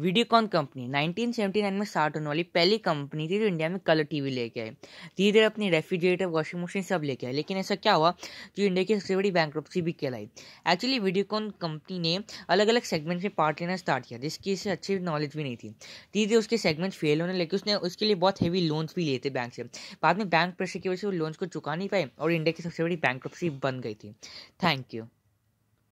Videocon company 1979 में start होने वाली पहली कंपनी थी जो इंडिया में कलर टीवी लेके आई धीरे धीरे अपनी रेफ्रिजरेटर वॉशिंग मशीन सब लेके आए लेकिन ऐसा क्या हुआ जो इंडिया की सबसे बड़ी बैंक भी कहलाई एक्चुअली वीडियोकॉन कंपनी ने अलग अलग सेगमेंट में पार्ट लेना स्टार्ट किया जिसकी इसे अच्छी नॉलेज भी नहीं थी धीरे धीरे उसके सेगमेंट फेल होने लगे उसने उसके लिए बहुत हेवी लोन्स भी लिए थे बैंक से बाद में बैंक प्रेशर की वजह से वो लोन्स को चुका नहीं पाए और इंडिया की सबसे बड़ी बैंक बन गई थी थैंक यू